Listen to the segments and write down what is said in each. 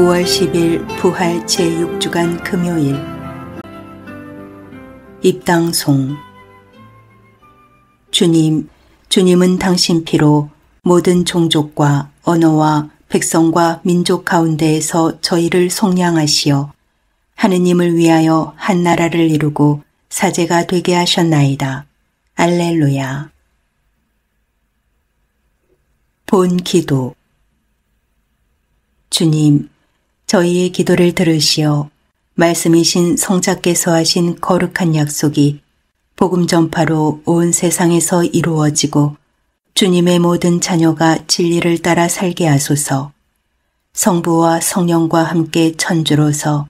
5월 10일 부활 제6주간 금요일 입당송 주님, 주님은 당신 피로 모든 종족과 언어와 백성과 민족 가운데에서 저희를 속량하시어 하느님을 위하여 한 나라를 이루고 사제가 되게 하셨나이다. 알렐루야. 본 기도 주님, 저희의 기도를 들으시어 말씀이신 성자께서 하신 거룩한 약속이 복음 전파로 온 세상에서 이루어지고 주님의 모든 자녀가 진리를 따라 살게 하소서 성부와 성령과 함께 천주로서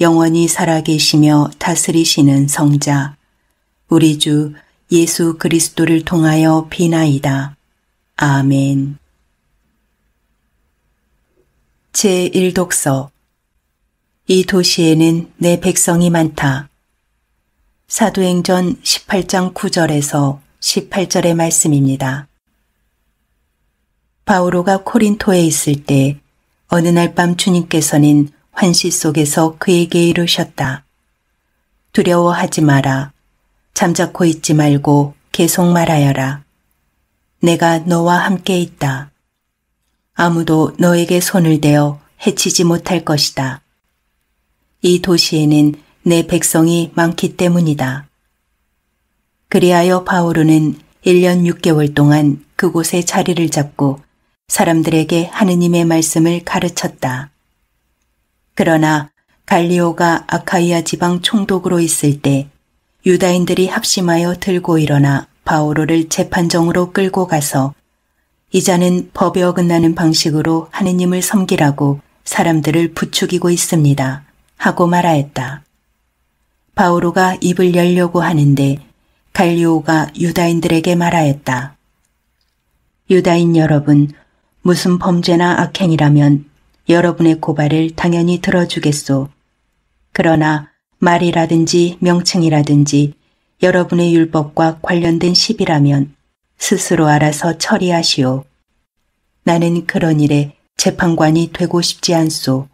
영원히 살아계시며 다스리시는 성자 우리 주 예수 그리스도를 통하여 비나이다. 아멘. 제1독서 이 도시에는 내 백성이 많다. 사도행전 18장 9절에서 18절의 말씀입니다. 바오로가 코린토에 있을 때 어느 날 밤 주님께서는 환시 속에서 그에게 이르셨다. 두려워하지 마라. 잠자코 있지 말고 계속 말하여라. 내가 너와 함께 있다. 아무도 너에게 손을 대어 해치지 못할 것이다. 이 도시에는 내 백성이 많기 때문이다. 그리하여 바오르는 1년 6개월 동안 그곳에 자리를 잡고 사람들에게 하느님의 말씀을 가르쳤다. 그러나 갈리오가 아카이아 지방 총독으로 있을 때 유다인들이 합심하여 들고 일어나 바오로를 재판정으로 끌고 가서 이자는 법에 어긋나는 방식으로 하느님을 섬기라고 사람들을 부추기고 있습니다. 하고 말하였다. 바오로가 입을 열려고 하는데 갈리오가 유다인들에게 말하였다. 유다인 여러분, 무슨 범죄나 악행이라면 여러분의 고발을 당연히 들어주겠소. 그러나 말이라든지 명칭이라든지 여러분의 율법과 관련된 시비라면 스스로 알아서 처리하시오. 나는 그런 일에 재판관이 되고 싶지 않소.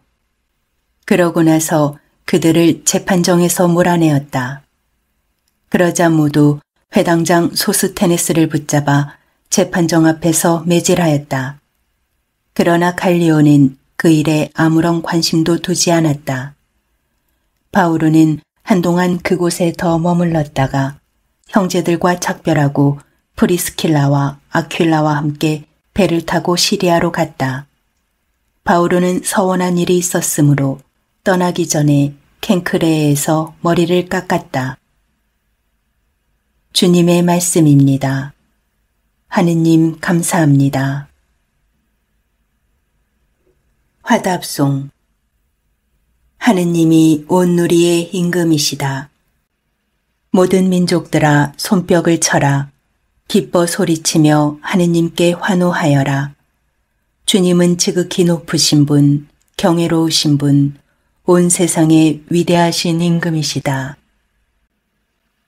그러고 나서 그들을 재판정에서 몰아내었다. 그러자 모두 회당장 소스테네스를 붙잡아 재판정 앞에서 매질하였다. 그러나 갈리오는 그 일에 아무런 관심도 두지 않았다. 바울은 한동안 그곳에 더 머물렀다가 형제들과 작별하고 프리스킬라와 아퀼라와 함께 배를 타고 시리아로 갔다. 바울은 서원한 일이 있었으므로 떠나기 전에 캔크레에서 머리를 깎았다. 주님의 말씀입니다. 하느님 감사합니다. 화답송 하느님이 온 누리의 임금이시다. 모든 민족들아 손뼉을 쳐라. 기뻐 소리치며 하느님께 환호하여라. 주님은 지극히 높으신 분, 경외로우신 분, 온 세상에 위대하신 임금이시다.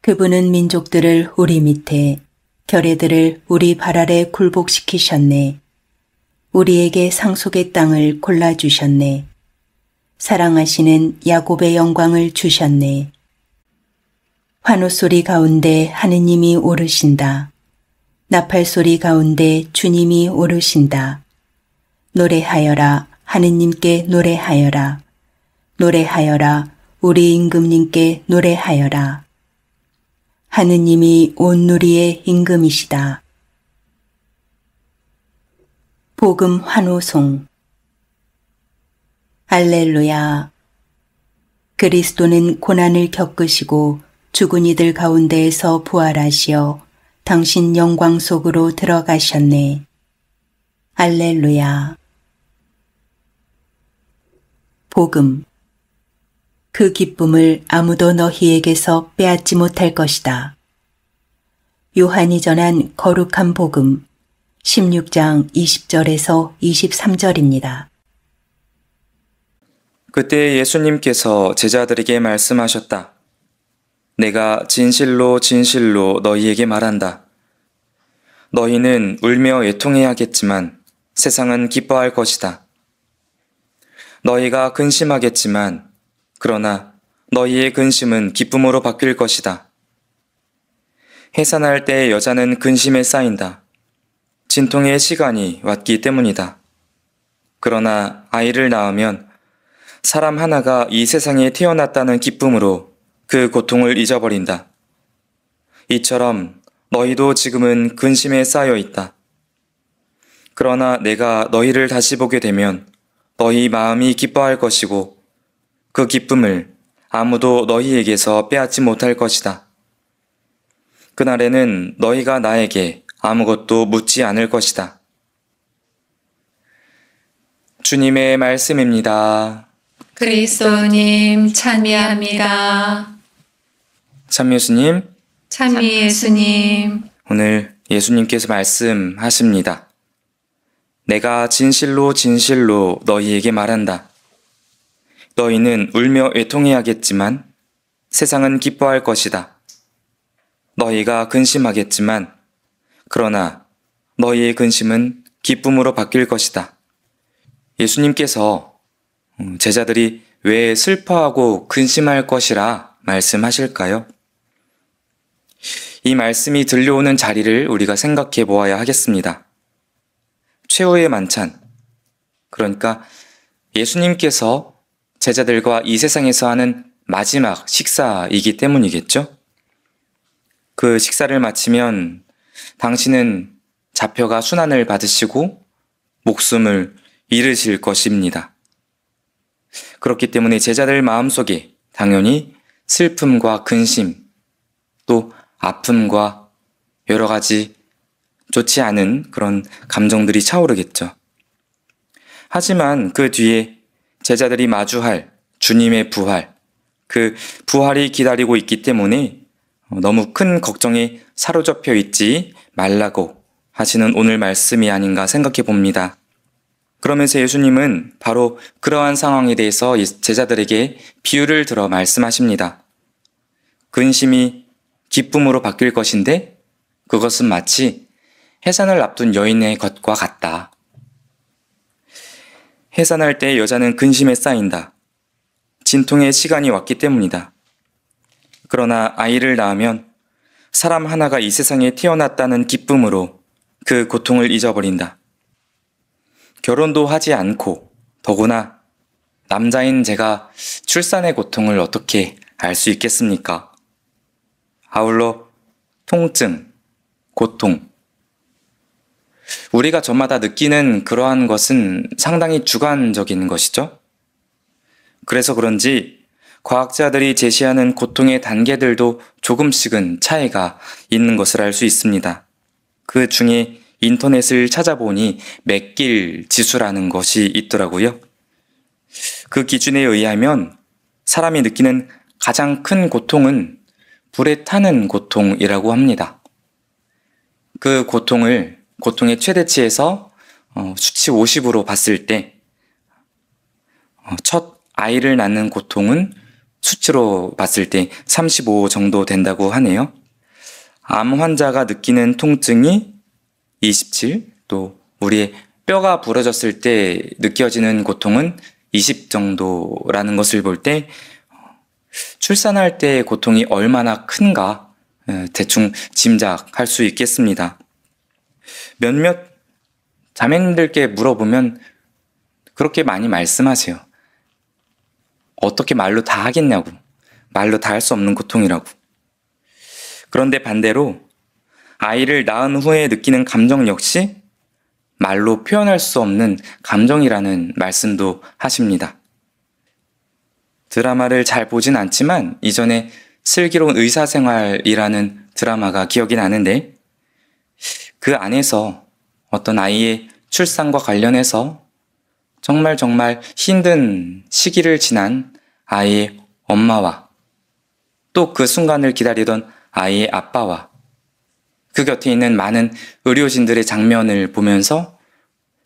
그분은 민족들을 우리 밑에, 결애들을 우리 발 아래 굴복시키셨네. 우리에게 상속의 땅을 골라주셨네. 사랑하시는 야곱의 영광을 주셨네. 환호 소리 가운데 하느님이 오르신다. 나팔 소리 가운데 주님이 오르신다. 노래하여라 하느님께 노래하여라. 노래하여라 우리 임금님께 노래하여라. 하느님이 온 누리의 임금이시다. 복음 환호송 알렐루야 그리스도는 고난을 겪으시고 죽은 이들 가운데에서 부활하시어 당신 영광 속으로 들어가셨네. 알렐루야. 복음. 그 기쁨을 아무도 너희에게서 빼앗지 못할 것이다. 요한이 전한 거룩한 복음 16장 20절에서 23절입니다. 그때 예수님께서 제자들에게 말씀하셨다. 내가 진실로 진실로 너희에게 말한다. 너희는 울며 애통해야겠지만 세상은 기뻐할 것이다. 너희가 근심하겠지만 그러나 너희의 근심은 기쁨으로 바뀔 것이다. 해산할 때 여자는 근심에 쌓인다. 진통의 시간이 왔기 때문이다. 그러나 아이를 낳으면 사람 하나가 이 세상에 태어났다는 기쁨으로 그 고통을 잊어버린다. 이처럼 너희도 지금은 근심에 쌓여 있다. 그러나 내가 너희를 다시 보게 되면 너희 마음이 기뻐할 것이고 그 기쁨을 아무도 너희에게서 빼앗지 못할 것이다. 그날에는 너희가 나에게 아무것도 묻지 않을 것이다. 주님의 말씀입니다. 그리스도님 참여합니다. 참 예수님, 참 예수님, 오늘 예수님께서 말씀하십니다. 내가 진실로 진실로 너희에게 말한다. 너희는 울며 외통해야겠지만 세상은 기뻐할 것이다. 너희가 근심하겠지만 그러나 너희의 근심은 기쁨으로 바뀔 것이다. 예수님께서 어, 제자들이 왜 슬퍼하고 근심할 것이라 말씀하실까요? 이 말씀이 들려오는 자리를 우리가 생각해 보아야 하겠습니다. 최후의 만찬. 그러니까 예수님께서 제자들과 이 세상에서 하는 마지막 식사이기 때문이겠죠? 그 식사를 마치면 당신은 잡혀가 순환을 받으시고 목숨을 잃으실 것입니다. 그렇기 때문에 제자들 마음속에 당연히 슬픔과 근심 또 아픔과 여러 가지 좋지 않은 그런 감정들이 차오르겠죠. 하지만 그 뒤에 제자들이 마주할 주님의 부활, 그 부활이 기다리고 있기 때문에 어, 너무 큰 걱정에 사로잡혀 있지 말라고 하시는 오늘 말씀이 아닌가 생각해 봅니다. 그러면서 예수님은 바로 그러한 상황에 대해서 제자들에게 비유를 들어 말씀하십니다. 근심이 기쁨으로 바뀔 것인데 그것은 마치 해산을 앞둔 여인의 것과 같다. 해산할 때 여자는 근심에 쌓인다. 진통의 시간이 왔기 때문이다. 그러나 아이를 낳으면 사람 하나가 이 세상에 태어났다는 기쁨으로 그 고통을 잊어버린다. 결혼도 하지 않고 더구나 남자인 제가 출산의 고통을 어떻게 알 수 있겠습니까? 아울러 통증, 고통. 우리가 저마다 느끼는 그러한 것은 상당히 주관적인 것이죠. 그래서 그런지 과학자들이 제시하는 고통의 단계들도 조금씩은 차이가 있는 것을 알 수 있습니다. 그 중에 인터넷을 찾아보니 맥길 지수라는 것이 있더라고요. 그 기준에 의하면 사람이 느끼는 가장 큰 고통은 불에 타는 고통이라고 합니다. 그 고통을 고통의 최대치에서 어, 수치 50으로 봤을 때, 어, 첫 아이를 낳는 고통은 수치로 봤을 때 35 정도 된다고 하네요. 암 환자가 느끼는 통증이 27, 또 우리의 뼈가 부러졌을 때 느껴지는 고통은 20 정도라는 것을 볼때 출산할 때의 고통이 얼마나 큰가 대충 짐작할 수 있겠습니다. 몇몇 자매님들께 물어보면 그렇게 많이 말씀하세요. 어떻게 말로 다 하겠냐고. 말로 다 할 수 없는 고통이라고. 그런데 반대로 아이를 낳은 후에 느끼는 감정 역시 말로 표현할 수 없는 감정이라는 말씀도 하십니다. 드라마를 잘 보진 않지만 이전에 슬기로운 의사생활이라는 드라마가 기억이 나는데 그 안에서 어떤 아이의 출산과 관련해서 정말 정말 힘든 시기를 지난 아이의 엄마와 또 그 순간을 기다리던 아이의 아빠와 그 곁에 있는 많은 의료진들의 장면을 보면서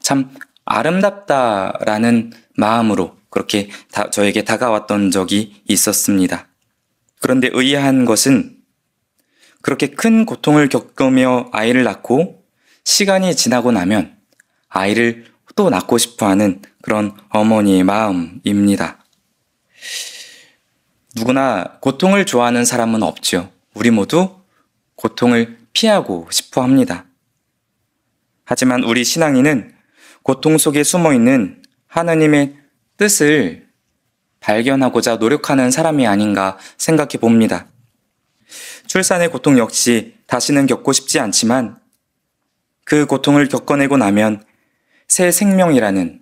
참 아름답다라는 마음으로 그렇게 다, 저에게 다가왔던 적이 있었습니다. 그런데 의아한 것은 그렇게 큰 고통을 겪으며 아이를 낳고 시간이 지나고 나면 아이를 또 낳고 싶어 하는 그런 어머니의 마음입니다. 누구나 고통을 좋아하는 사람은 없지요. 우리 모두 고통을 피하고 싶어 합니다. 하지만 우리 신앙인은 고통 속에 숨어 있는 하나님의 뜻을 발견하고자 노력하는 사람이 아닌가 생각해 봅니다. 출산의 고통 역시 다시는 겪고 싶지 않지만 그 고통을 겪어내고 나면 새 생명이라는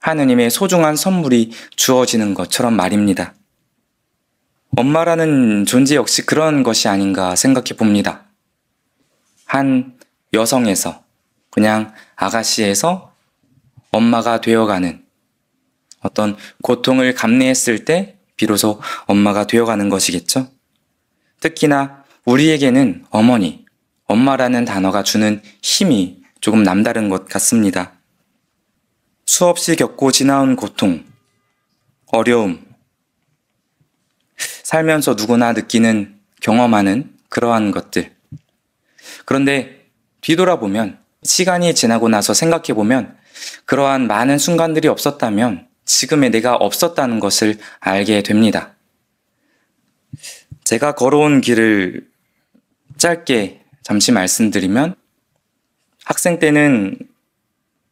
하느님의 소중한 선물이 주어지는 것처럼 말입니다. 엄마라는 존재 역시 그런 것이 아닌가 생각해 봅니다. 한 여성에서 그냥 아가씨에서 엄마가 되어가는 어떤 고통을 감내했을 때 비로소 엄마가 되어가는 것이겠죠? 특히나 우리에게는 어머니, 엄마라는 단어가 주는 힘이 조금 남다른 것 같습니다. 수없이 겪고 지나온 고통, 어려움, 살면서 누구나 느끼는 경험하는 그러한 것들. 그런데 뒤돌아보면, 시간이 지나고 나서 생각해보면, 그러한 많은 순간들이 없었다면 지금의 내가 없었다는 것을 알게 됩니다. 제가 걸어온 길을 짧게 잠시 말씀드리면 학생 때는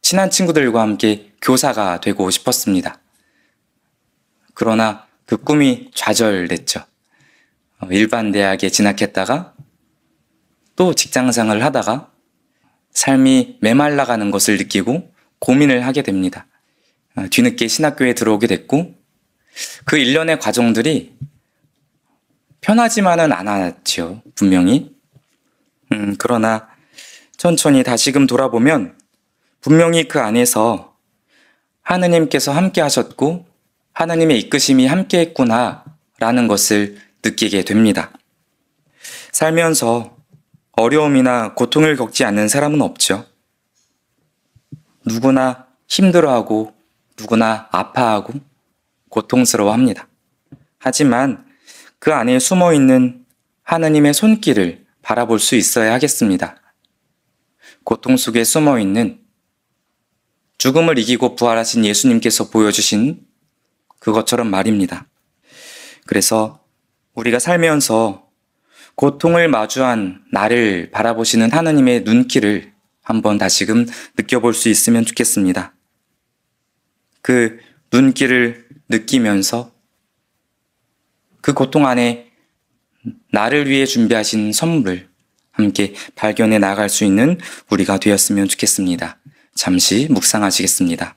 친한 친구들과 함께 교사가 되고 싶었습니다. 그러나 그 꿈이 좌절됐죠. 어, 일반 대학에 진학했다가 또직장생을 하다가 삶이 메말라가는 것을 느끼고 고민을 하게 됩니다. 어, 뒤늦게 신학교에 들어오게 됐고 그 일련의 과정들이 편하지만은 않았지요, 분명히. 음, 그러나 천천히 다시금 돌아보면 분명히 그 안에서 하느님께서 함께 하셨고 하느님의 이끄심이 함께 했구나 라는 것을 느끼게 됩니다. 살면서 어려움이나 고통을 겪지 않는 사람은 없죠. 누구나 힘들어하고 누구나 아파하고 고통스러워합니다. 하지만 그 안에 숨어 있는 하느님의 손길을 바라볼 수 있어야 하겠습니다. 고통 속에 숨어 있는 죽음을 이기고 부활하신 예수님께서 보여주신 그것처럼 말입니다. 그래서 우리가 살면서 고통을 마주한 나를 바라보시는 하느님의 눈길을 한번 다시금 느껴볼 수 있으면 좋겠습니다. 그 눈길을 느끼면서 그 고통 안에 나를 위해 준비하신 선물 함께 발견해 나갈 수 있는 우리가 되었으면 좋겠습니다. 잠시 묵상하시겠습니다.